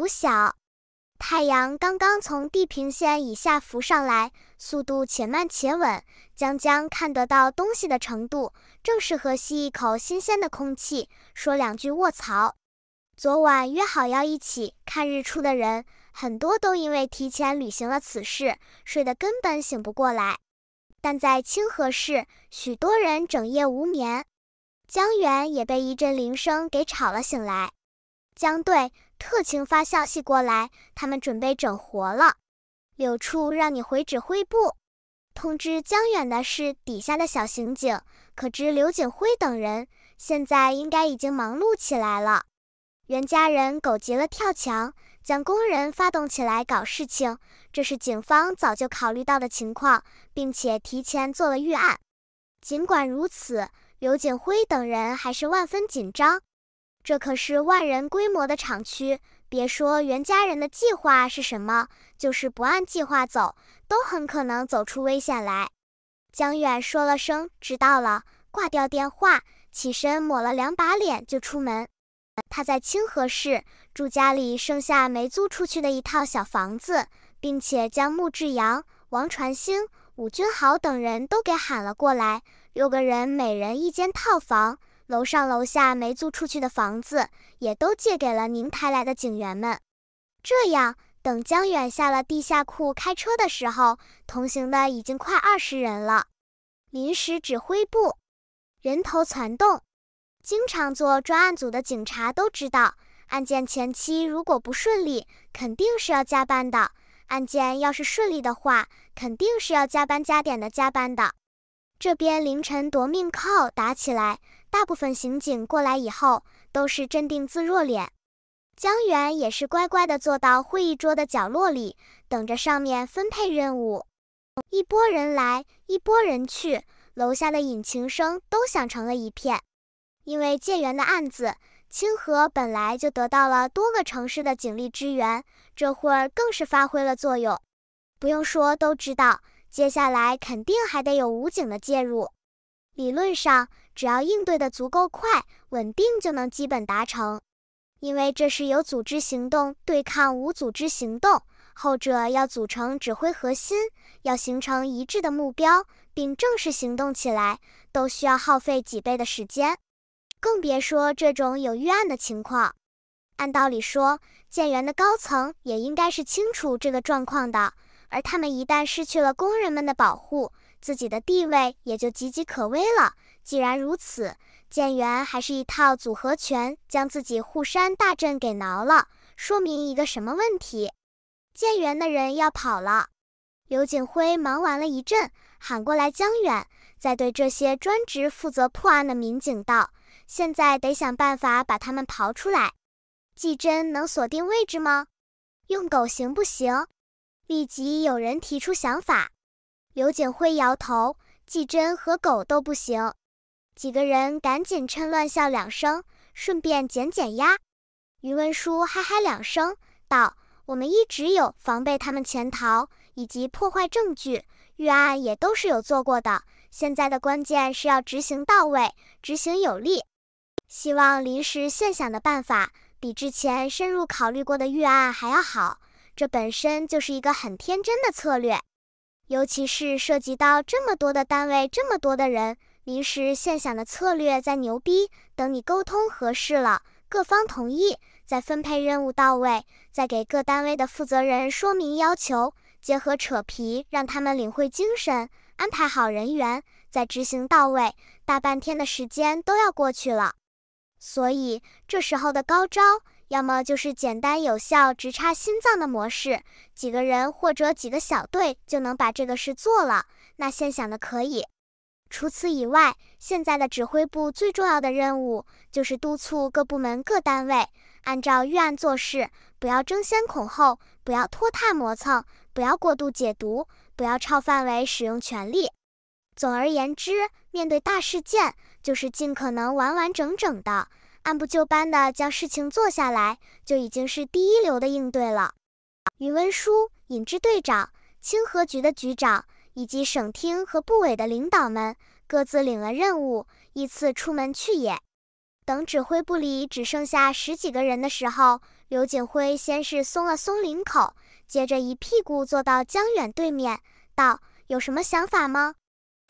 不小。太阳刚刚从地平线以下浮上来，速度且慢且稳。将将看得到东西的程度，正适合吸一口新鲜的空气，说两句“卧槽”。昨晚约好要一起看日出的人，很多都因为提前履行了此事，睡得根本醒不过来。但在清河市，许多人整夜无眠。江源也被一阵铃声给吵了醒来。江队。特情发消息过来，他们准备整活了。柳处让你回指挥部，通知江远的是底下的小刑警。可知刘景辉等人现在应该已经忙碌起来了。袁家人狗急了跳墙，将工人发动起来搞事情，这是警方早就考虑到的情况，并且提前做了预案。尽管如此，刘景辉等人还是万分紧张。这可是万人规模的厂区，别说袁家人的计划是什么，就是不按计划走，都很可能走出危险来。江远说了声“知道了”，挂掉电话，起身抹了两把脸就出门。他在清河市住家里剩下没租出去的一套小房子，并且将穆志阳、王传兴、武军豪等人都给喊了过来，六个人每人一间套房。楼上楼下没租出去的房子也都借给了宁台来的警员们，这样等江远下了地下库开车的时候，同行的已经快二十人了。临时指挥部人头攒动，经常做专案组的警察都知道，案件前期如果不顺利，肯定是要加班的；案件要是顺利的话，肯定是要加班加点的加班的。这边凌晨夺命 call 打起来。大部分刑警过来以后都是镇定自若脸，江源也是乖乖地坐到会议桌的角落里，等着上面分配任务。一波人来，一波人去，楼下的引擎声都响成了一片。因为界源的案子，清河本来就得到了多个城市的警力支援，这会儿更是发挥了作用。不用说，都知道接下来肯定还得有武警的介入。理论上。只要应对的足够快，稳定就能基本达成。因为这是有组织行动对抗无组织行动，后者要组成指挥核心，要形成一致的目标，并正式行动起来，都需要耗费几倍的时间，更别说这种有预案的情况。按道理说，舰员的高层也应该是清楚这个状况的，而他们一旦失去了工人们的保护，自己的地位也就岌岌可危了。既然如此，建元还是一套组合拳，将自己护山大阵给挠了，说明一个什么问题？建元的人要跑了。刘景辉忙完了一阵，喊过来江远，在对这些专职负责破案的民警道：“现在得想办法把他们刨出来。”季珍能锁定位置吗？用狗行不行？立即有人提出想法。刘景辉摇头：“季珍和狗都不行。”几个人赶紧趁乱笑两声，顺便减减压。于文书嗨嗨两声，道：“我们一直有防备他们潜逃以及破坏证据预案，也都是有做过的。现在的关键是要执行到位，执行有力。希望临时现想的办法比之前深入考虑过的预案还要好。这本身就是一个很天真的策略，尤其是涉及到这么多的单位，这么多的人。”临时现想的策略再牛逼，等你沟通合适了，各方同意，再分配任务到位，再给各单位的负责人说明要求，结合扯皮，让他们领会精神，安排好人员，再执行到位。大半天的时间都要过去了，所以这时候的高招，要么就是简单有效、直插心脏的模式，几个人或者几个小队就能把这个事做了。那现想的可以。除此以外，现在的指挥部最重要的任务就是督促各部门各单位按照预案做事，不要争先恐后，不要拖沓磨蹭，不要过度解读，不要超范围使用权力。总而言之，面对大事件，就是尽可能完完整整的、按部就班的将事情做下来，就已经是第一流的应对了。宇文书、隐之队长，清河局的局长。以及省厅和部委的领导们各自领了任务，依次出门去也。等指挥部里只剩下十几个人的时候，刘景辉先是松了松领口，接着一屁股坐到江远对面，道：“有什么想法吗？”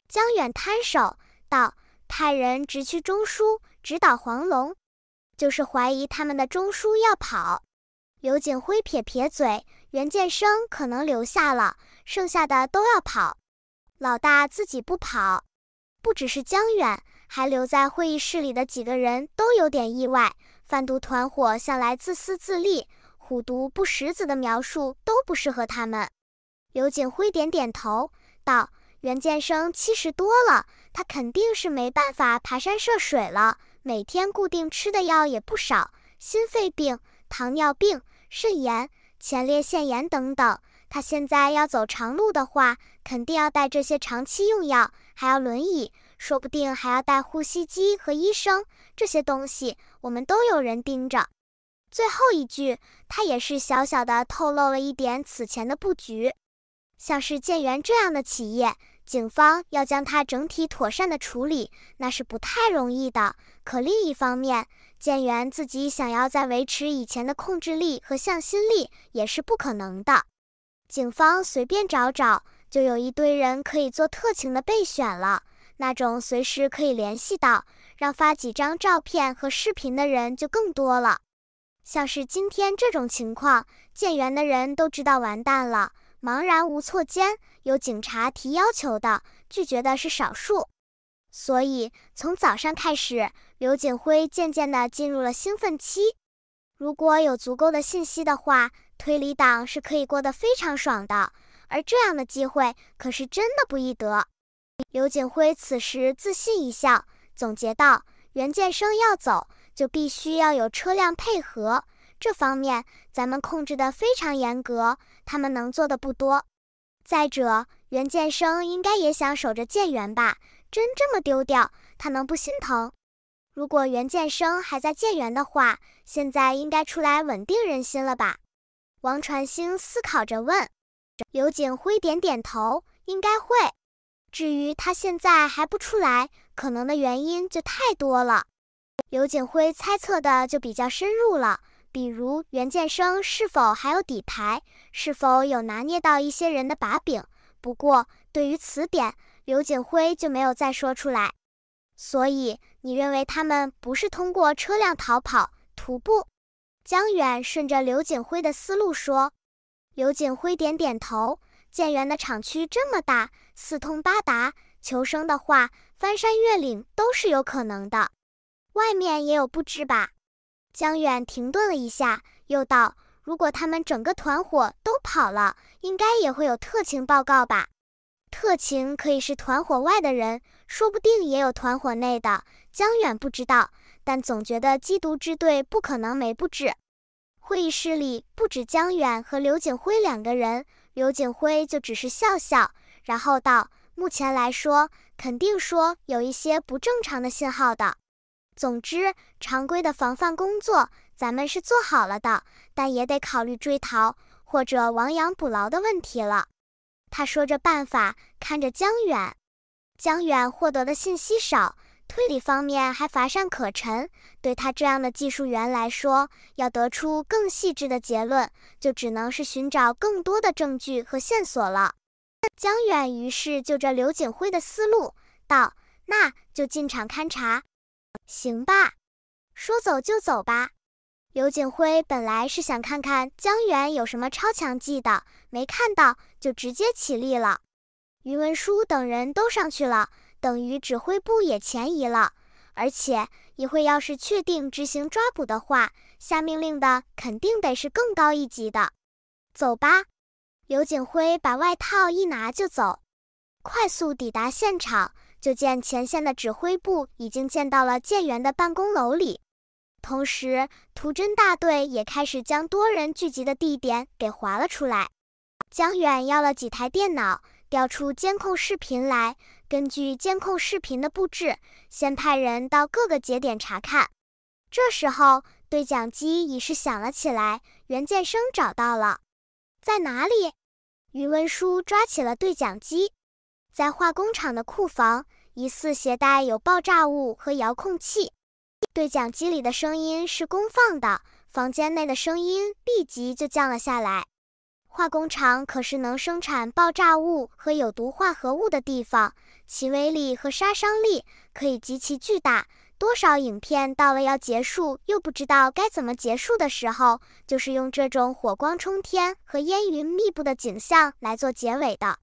江远摊手道：“派人直去中枢，直捣黄龙，就是怀疑他们的中枢要跑。”刘景辉撇撇嘴：“袁建生可能留下了，剩下的都要跑。”老大自己不跑，不只是江远，还留在会议室里的几个人都有点意外。贩毒团伙向来自私自利，虎毒不食子的描述都不适合他们。刘景辉点点头，道：“袁建生七十多了，他肯定是没办法爬山涉水了。每天固定吃的药也不少，心肺病、糖尿病、肾炎、前列腺炎等等。”他现在要走长路的话，肯定要带这些长期用药，还要轮椅，说不定还要带呼吸机和医生这些东西。我们都有人盯着。最后一句，他也是小小的透露了一点此前的布局。像是建元这样的企业，警方要将它整体妥善的处理，那是不太容易的。可另一方面，建元自己想要再维持以前的控制力和向心力，也是不可能的。警方随便找找，就有一堆人可以做特情的备选了。那种随时可以联系到，让发几张照片和视频的人就更多了。像是今天这种情况，建园的人都知道完蛋了，茫然无措间，有警察提要求的，拒绝的是少数。所以从早上开始，刘景辉渐渐地进入了兴奋期。如果有足够的信息的话。推理党是可以过得非常爽的，而这样的机会可是真的不易得。刘景辉此时自信一笑，总结道：“袁建生要走，就必须要有车辆配合，这方面咱们控制得非常严格，他们能做的不多。再者，袁建生应该也想守着建元吧？真这么丢掉，他能不心疼？如果袁建生还在建元的话，现在应该出来稳定人心了吧？”王传兴思考着问，刘景辉点点头：“应该会。至于他现在还不出来，可能的原因就太多了。”刘景辉猜测的就比较深入了，比如袁建生是否还有底牌，是否有拿捏到一些人的把柄。不过对于此点，刘景辉就没有再说出来。所以你认为他们不是通过车辆逃跑，徒步？江远顺着刘景辉的思路说，刘景辉点点头。建元的厂区这么大，四通八达，求生的话，翻山越岭都是有可能的。外面也有布置吧？江远停顿了一下，又道：“如果他们整个团伙都跑了，应该也会有特情报告吧？特情可以是团伙外的人，说不定也有团伙内的。”江远不知道。但总觉得缉毒支队不可能没布置。会议室里不止江远和刘景辉两个人，刘景辉就只是笑笑，然后道：“目前来说，肯定说有一些不正常的信号的。总之，常规的防范工作咱们是做好了的，但也得考虑追逃或者亡羊补牢的问题了。”他说着办法，看着江远。江远获得的信息少。推理方面还乏善可陈，对他这样的技术员来说，要得出更细致的结论，就只能是寻找更多的证据和线索了。江远于是就着刘景辉的思路道：“那就进场勘查，行吧？说走就走吧。”刘景辉本来是想看看江远有什么超强技的，没看到就直接起立了。于文书等人都上去了。等于指挥部也前移了，而且一会要是确定执行抓捕的话，下命令的肯定得是更高一级的。走吧，刘景辉把外套一拿就走，快速抵达现场，就见前线的指挥部已经建到了建员的办公楼里，同时图侦大队也开始将多人聚集的地点给划了出来。江远要了几台电脑，调出监控视频来。根据监控视频的布置，先派人到各个节点查看。这时候，对讲机已是响了起来。袁建生找到了，在哪里？于文书抓起了对讲机，在化工厂的库房，疑似携带有爆炸物和遥控器。对讲机里的声音是公放的，房间内的声音立即就降了下来。化工厂可是能生产爆炸物和有毒化合物的地方，其威力和杀伤力可以极其巨大。多少影片到了要结束又不知道该怎么结束的时候，就是用这种火光冲天和烟云密布的景象来做结尾的。